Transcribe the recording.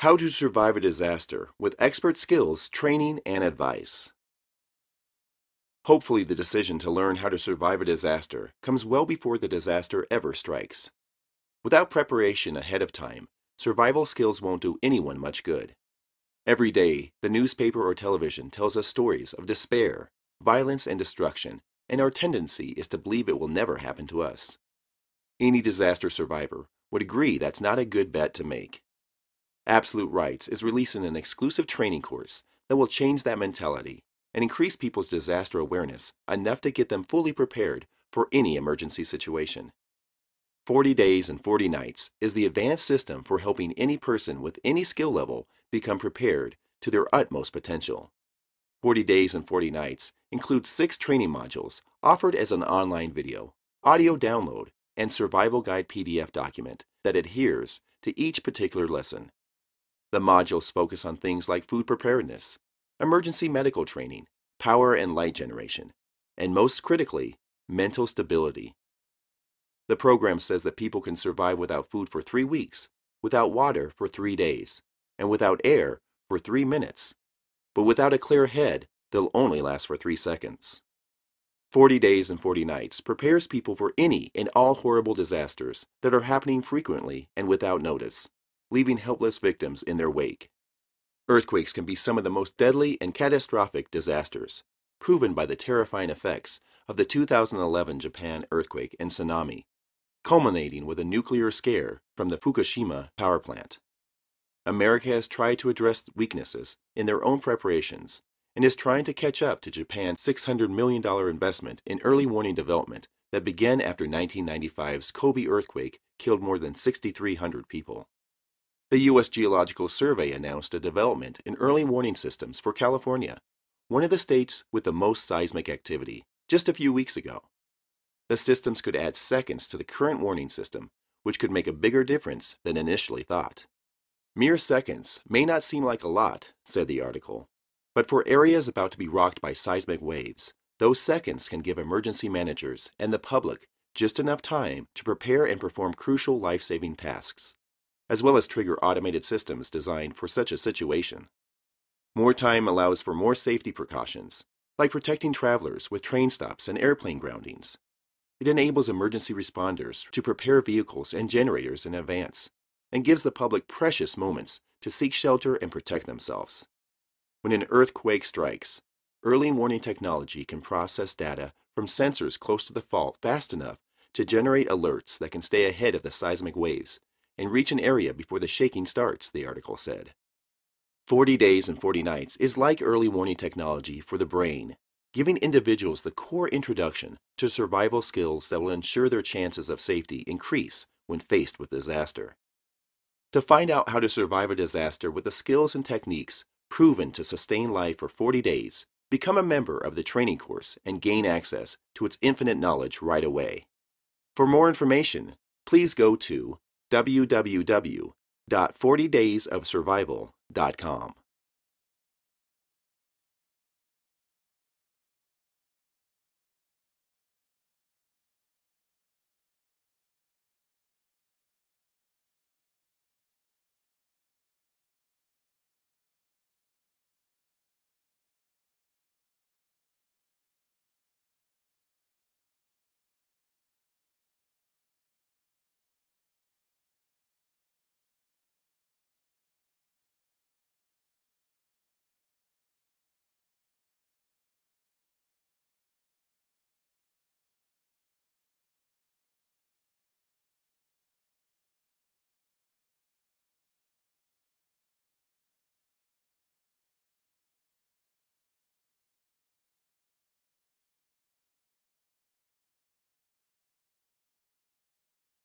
How to survive a disaster with expert skills, training, and advice. Hopefully, the decision to learn how to survive a disaster comes well before the disaster ever strikes. Without preparation ahead of time, survival skills won't do anyone much good. Every day, the newspaper or television tells us stories of despair, violence, and destruction, and our tendency is to believe it will never happen to us. Any disaster survivor would agree that's not a good bet to make. Absolute Rights is releasing an exclusive training course that will change that mentality and increase people's disaster awareness enough to get them fully prepared for any emergency situation. 40 Days and 40 Nights is the advanced system for helping any person with any skill level become prepared to their utmost potential. 40 Days and 40 Nights includes six training modules offered as an online video, audio download, and survival guide PDF document that adheres to each particular lesson the modules focus on things like food preparedness, emergency medical training, power and light generation, and most critically, mental stability. The program says that people can survive without food for three weeks, without water for three days, and without air for three minutes. But without a clear head, they'll only last for three seconds. 40 Days and 40 Nights prepares people for any and all horrible disasters that are happening frequently and without notice leaving helpless victims in their wake. Earthquakes can be some of the most deadly and catastrophic disasters, proven by the terrifying effects of the 2011 Japan earthquake and tsunami, culminating with a nuclear scare from the Fukushima power plant. America has tried to address weaknesses in their own preparations and is trying to catch up to Japan's $600 million investment in early warning development that began after 1995's Kobe earthquake killed more than 6,300 people. The U.S. Geological Survey announced a development in early warning systems for California, one of the states with the most seismic activity, just a few weeks ago. The systems could add seconds to the current warning system, which could make a bigger difference than initially thought. Mere seconds may not seem like a lot, said the article, but for areas about to be rocked by seismic waves, those seconds can give emergency managers and the public just enough time to prepare and perform crucial life saving tasks as well as trigger automated systems designed for such a situation. More time allows for more safety precautions, like protecting travelers with train stops and airplane groundings. It enables emergency responders to prepare vehicles and generators in advance, and gives the public precious moments to seek shelter and protect themselves. When an earthquake strikes, early warning technology can process data from sensors close to the fault fast enough to generate alerts that can stay ahead of the seismic waves and reach an area before the shaking starts, the article said. 40 days and 40 nights is like early warning technology for the brain, giving individuals the core introduction to survival skills that will ensure their chances of safety increase when faced with disaster. To find out how to survive a disaster with the skills and techniques proven to sustain life for 40 days, become a member of the training course and gain access to its infinite knowledge right away. For more information, please go to www.40daysofsurvival.com.